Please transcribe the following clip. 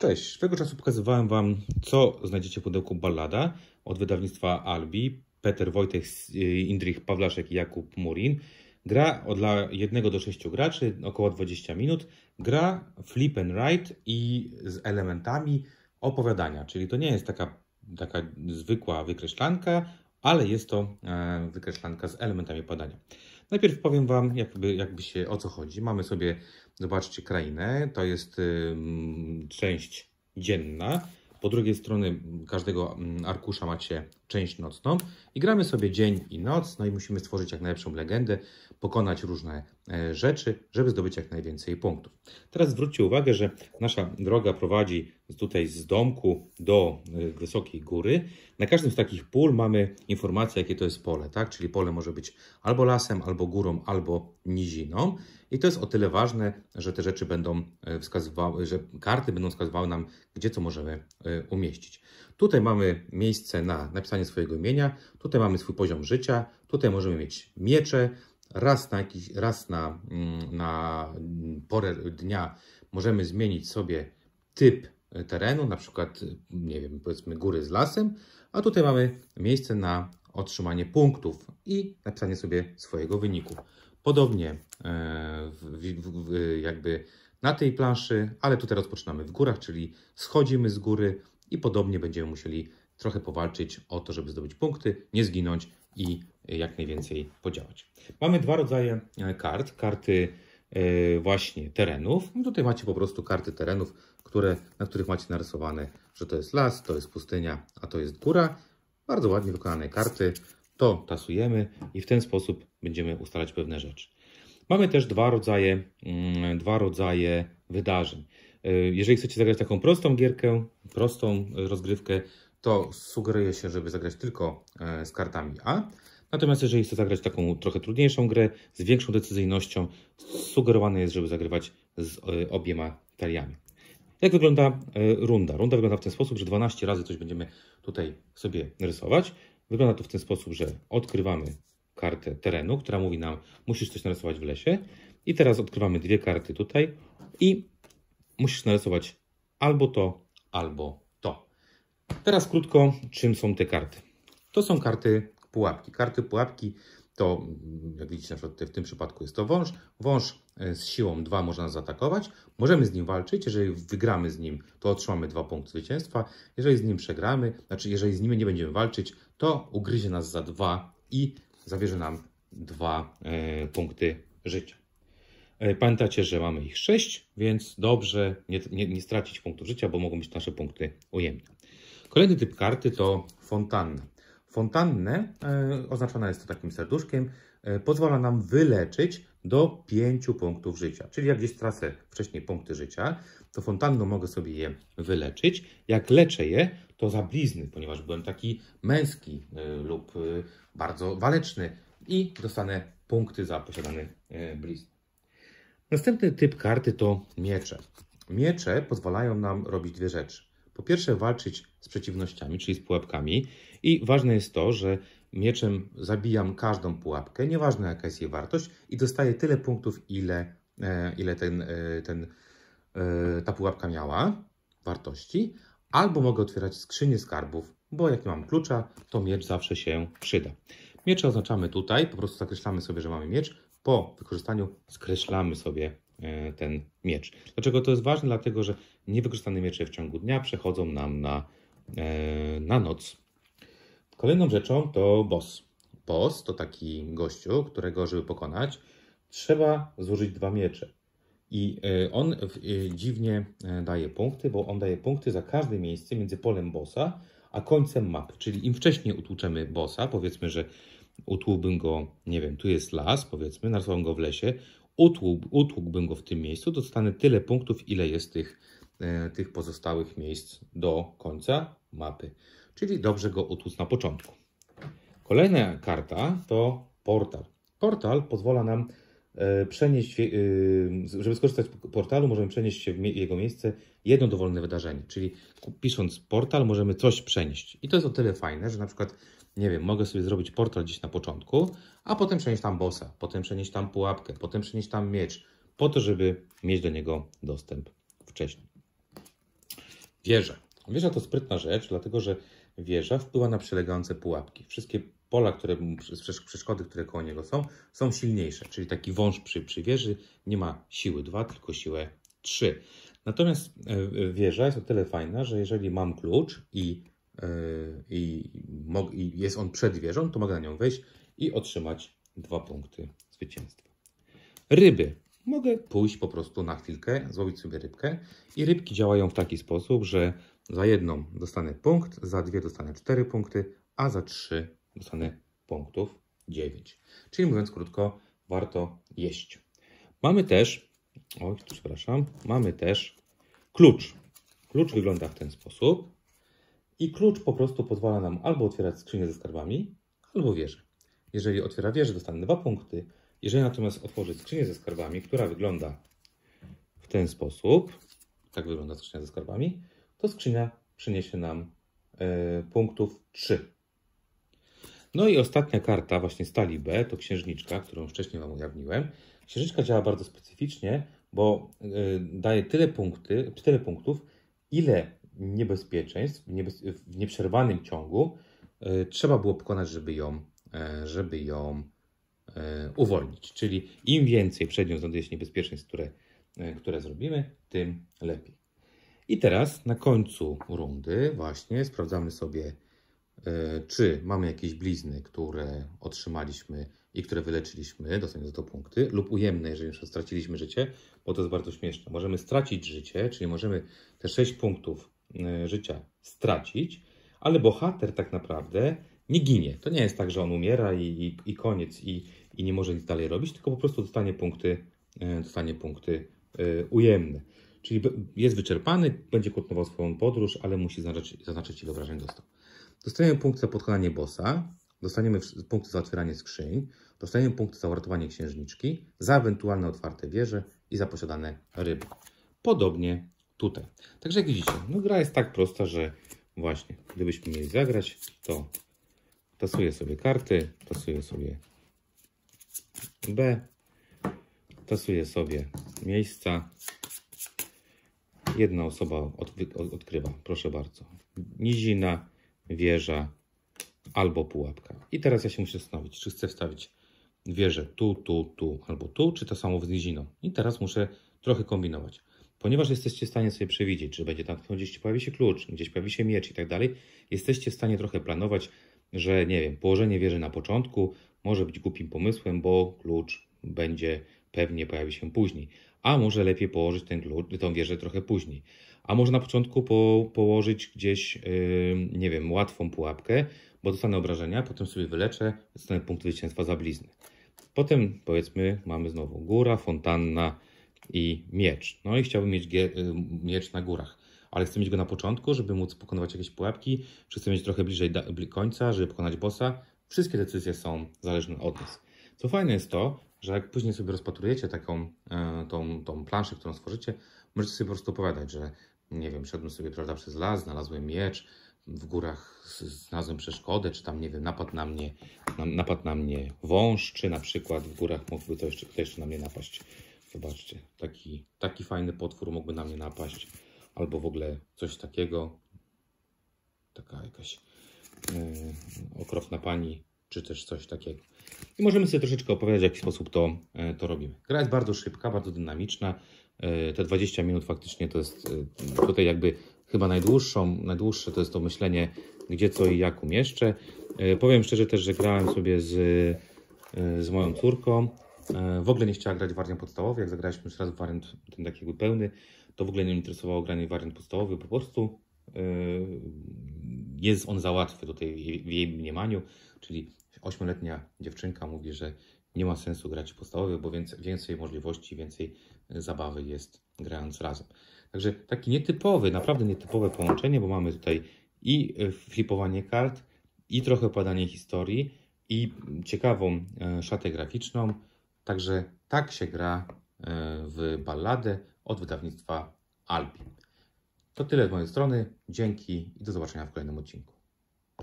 Cześć, swego czasu pokazywałem Wam, co znajdziecie w pudełku Ballada od wydawnictwa Albi, Peter Wojtek, y, Indrich Pawlaszek i Jakub Murin. Gra dla jednego do 6 graczy, około 20 minut. Gra flip and write i z elementami opowiadania, czyli to nie jest taka, taka zwykła wykreślanka, ale jest to e, wykreślanka z elementami badania. Najpierw powiem Wam, jakby, jakby się o co chodzi. Mamy sobie, zobaczcie, krainę, to jest y, część dzienna. Po drugiej stronie każdego arkusza macie część nocną i gramy sobie dzień i noc, no i musimy stworzyć jak najlepszą legendę, pokonać różne e, rzeczy, żeby zdobyć jak najwięcej punktów. Teraz zwróćcie uwagę, że nasza droga prowadzi tutaj z domku do e, wysokiej góry. Na każdym z takich pól mamy informację, jakie to jest pole, tak? Czyli pole może być albo lasem, albo górą, albo niziną. I to jest o tyle ważne, że te rzeczy będą e, wskazywały, że karty będą wskazywały nam, gdzie co możemy umieścić. Tutaj mamy miejsce na napisanie swojego imienia, tutaj mamy swój poziom życia, tutaj możemy mieć miecze, raz na, jakiś, raz na, mm, na porę dnia możemy zmienić sobie typ e, terenu, na przykład, nie wiem, powiedzmy góry z lasem, a tutaj mamy miejsce na otrzymanie punktów i napisanie sobie swojego wyniku. Podobnie e, w, w, jakby na tej planszy, ale tutaj rozpoczynamy w górach, czyli schodzimy z góry, i podobnie będziemy musieli trochę powalczyć o to, żeby zdobyć punkty, nie zginąć i jak najwięcej podziałać. Mamy dwa rodzaje e, kart. Karty e, właśnie terenów. No tutaj macie po prostu karty terenów, które, na których macie narysowane, że to jest las, to jest pustynia, a to jest góra. Bardzo ładnie wykonane karty. To tasujemy i w ten sposób będziemy ustalać pewne rzeczy. Mamy też dwa rodzaje, mm, dwa rodzaje wydarzeń. E, jeżeli chcecie zagrać taką prostą gierkę, prostą e, rozgrywkę, to sugeruje się, żeby zagrać tylko e, z kartami A. Natomiast jeżeli chce zagrać taką trochę trudniejszą grę, z większą decyzyjnością, sugerowane jest, żeby zagrywać z obiema taliami. Jak wygląda runda? Runda wygląda w ten sposób, że 12 razy coś będziemy tutaj sobie rysować. Wygląda to w ten sposób, że odkrywamy kartę terenu, która mówi nam, musisz coś narysować w lesie. I teraz odkrywamy dwie karty tutaj i musisz narysować albo to, albo to. Teraz krótko, czym są te karty. To są karty pułapki. Karty pułapki to, jak widzicie, na przykład w tym przypadku jest to wąż. Wąż e, z siłą 2 można zaatakować. Możemy z nim walczyć. Jeżeli wygramy z nim, to otrzymamy 2 punkty zwycięstwa. Jeżeli z nim przegramy, znaczy jeżeli z nim nie będziemy walczyć, to ugryzie nas za 2 i zawierze nam 2 e, punkty życia. E, pamiętacie, że mamy ich 6, więc dobrze nie, nie, nie, stracić punktu życia, bo mogą być nasze punkty ujemne. Kolejny typ karty to fontanna. Fontannę, e, oznaczona jest to takim serduszkiem, e, pozwala nam wyleczyć do 5 punktów życia. Czyli jak gdzieś tracę wcześniej punkty życia, to fontanną mogę sobie je wyleczyć. Jak leczę je, to za blizny, ponieważ byłem taki męski e, lub e, bardzo waleczny i dostanę punkty za posiadany e, blizny. Następny typ karty to miecze. Miecze pozwalają nam robić dwie rzeczy. Po pierwsze walczyć z przeciwnościami, czyli z pułapkami i ważne jest to, że mieczem zabijam każdą pułapkę, nieważne jaka jest jej wartość i dostaję tyle punktów, ile, e, ile ten, e, ten, e, ta pułapka miała wartości. Albo mogę otwierać skrzynię skarbów, bo jak nie mam klucza, to miecz zawsze się przyda. Miecze oznaczamy tutaj, po prostu zakreślamy sobie, że mamy miecz. Po wykorzystaniu skreślamy sobie e, ten miecz. Dlaczego to jest ważne? Dlatego, że niewykorzystane miecze w ciągu dnia przechodzą nam na, e, na noc. Kolejną rzeczą to boss. Boss to taki gościu, którego, żeby pokonać, trzeba złożyć dwa miecze. I e, on dziwnie daje punkty, bo on daje punkty za każde miejsce między polem bossa a końcem mapy. Czyli im wcześniej utłuczemy bossa, powiedzmy, że utłukłbym go, nie wiem, tu jest las, powiedzmy, narysowałem go w lesie, utłuk, utłukłbym go w tym miejscu, dostanę tyle punktów, ile jest tych, e, tych pozostałych miejsc do końca mapy. Czyli dobrze go utłuc na początku. Kolejna karta to portal. Portal pozwala nam e, przenieść, e, żeby skorzystać z portalu, możemy przenieść się w jego miejsce jedno dowolne wydarzenie. Czyli pisząc portal możemy coś przenieść. I to jest o tyle fajne, że na przykład nie wiem, mogę sobie zrobić portal gdzieś na początku, a potem przenieść tam bossa, potem przenieść tam pułapkę, potem przenieść tam miecz, po to, żeby mieć do niego dostęp wcześniej. Wieża. Wieża to sprytna rzecz, dlatego że wieża wpływa na przylegające pułapki. Wszystkie pola, które, przeszkody, które koło niego są, są silniejsze. Czyli taki wąż przy, przy wieży nie ma siły 2, tylko siłę 3. Natomiast e, e, wieża jest o tyle fajna, że jeżeli mam klucz i Y, i, i jest on przed wieżą, to mogę na nią wejść i otrzymać dwa punkty zwycięstwa. Ryby. Mogę pójść po prostu na chwilkę, złowić sobie rybkę i rybki działają w taki sposób, że za jedną dostanę punkt, za dwie dostanę cztery punkty, a za trzy dostanę punktów dziewięć. Czyli mówiąc krótko, warto jeść. Mamy też, oj, przepraszam, mamy też klucz. Klucz wygląda w ten sposób. I klucz po prostu pozwala nam albo otwierać skrzynię ze skarbami, albo wieżę. Jeżeli otwiera wieżę, dostanę dwa punkty. Jeżeli natomiast otworzy skrzynię ze skarbami, która wygląda w ten sposób, tak wygląda skrzynia ze skarbami, to skrzynia przyniesie nam e, punktów 3. No i ostatnia karta właśnie z B to księżniczka, którą wcześniej Wam ujawniłem. Księżniczka działa bardzo specyficznie, bo e, daje tyle, punkty, tyle punktów, ile niebezpieczeństw w nieprzerwanym ciągu e, trzeba było pokonać, żeby ją, e, żeby ją e, uwolnić. Czyli im więcej przed nią znajduje się niebezpieczeństw, które, które zrobimy, tym lepiej. I teraz na końcu rundy właśnie sprawdzamy sobie, czy mamy jakieś blizny, które otrzymaliśmy i które wyleczyliśmy, dostaniemy za to punkty, lub ujemne, jeżeli już straciliśmy życie, bo to jest bardzo śmieszne. Możemy stracić życie, czyli możemy te 6 punktów E, życia stracić, ale bohater tak naprawdę nie ginie. To nie jest tak, że on umiera i, i, i koniec i, i nie może nic dalej robić, tylko po prostu dostanie punkty, e, dostanie punkty e, ujemne. Czyli jest wyczerpany, będzie kontynuował swoją podróż, ale musi zaznaczyć, zaznaczyć ile obrażeń dostał. Dostajemy punkt za podkonanie bossa, dostaniemy punkty za otwieranie skrzyń, dostaniemy punkty za uratowanie księżniczki, za ewentualne otwarte wieże i za posiadane ryby. Podobnie tutaj. Także jak widzicie, no gra jest tak prosta, że właśnie gdybyśmy mieli zagrać, to tasuję sobie karty, tasuję sobie B, tasuję sobie miejsca. Jedna osoba odkrywa, proszę bardzo. Nizina, wieża albo pułapka. I teraz ja się muszę zastanowić, czy chcę wstawić wieżę tu, tu, tu albo tu, czy to samo z niziną. I teraz muszę trochę kombinować. Ponieważ jesteście w stanie sobie przewidzieć, czy będzie tam gdzieś pojawi się klucz, gdzieś pojawi się miecz i tak dalej, jesteście w stanie trochę planować, że nie wiem, położenie wieży na początku może być głupim pomysłem, bo klucz będzie pewnie pojawi się później. A może lepiej położyć ten klucz, tą wieżę trochę później. A może na początku po, położyć gdzieś, yy, nie wiem, łatwą pułapkę, bo dostanę obrażenia, potem sobie wyleczę, dostanę punkt zwycięstwa za blizny. Potem powiedzmy mamy znowu góra, fontanna, i miecz. No i chciałbym mieć y, miecz na górach, ale chcę mieć go na początku, żeby móc pokonywać jakieś pułapki, czy chcę mieć trochę bliżej końca, żeby pokonać bossa. Wszystkie decyzje są zależne od nas. Co fajne jest to, że jak później sobie rozpatrujecie taką e, tą, tą planszę, którą stworzycie, możecie sobie po prostu opowiadać, że nie wiem, szedłem sobie prawda, przez las, znalazłem miecz, w górach znalazłem przeszkodę, czy tam, nie wiem, napadł na mnie, napadł na mnie wąż, czy na przykład w górach mógłby to jeszcze, to jeszcze na mnie napaść Zobaczcie, taki, taki fajny potwór mógłby na mnie napaść. Albo w ogóle coś takiego. Taka jakaś yy, okropna pani, czy też coś takiego. I możemy sobie troszeczkę opowiedzieć, w jaki sposób to, yy, to robimy. Gra jest bardzo szybka, bardzo dynamiczna. Yy, te 20 minut faktycznie to jest yy, tutaj jakby chyba najdłuższą, najdłuższe to jest to myślenie, gdzie co i jak umieszczę. Powiem szczerze też, że grałem sobie z, z moją córką E, w ogóle nie chciała grać wariant podstawowy. Jak zagraliśmy już raz wariant ten taki jakby pełny, to w ogóle nie interesowało granie wariant podstawowy. Po prostu e, jest on za łatwy tutaj w jej mniemaniu. Czyli ośmioletnia dziewczynka mówi, że nie ma sensu grać podstawowy, bo więcej możliwości, więcej zabawy jest grając razem. Także taki nietypowy, naprawdę nietypowe połączenie, bo mamy tutaj i flipowanie kart, i trochę padanie historii, i ciekawą e, szatę graficzną, Także tak się gra e, w balladę od wydawnictwa Albi. To tyle z mojej strony. Dzięki i do zobaczenia w kolejnym odcinku.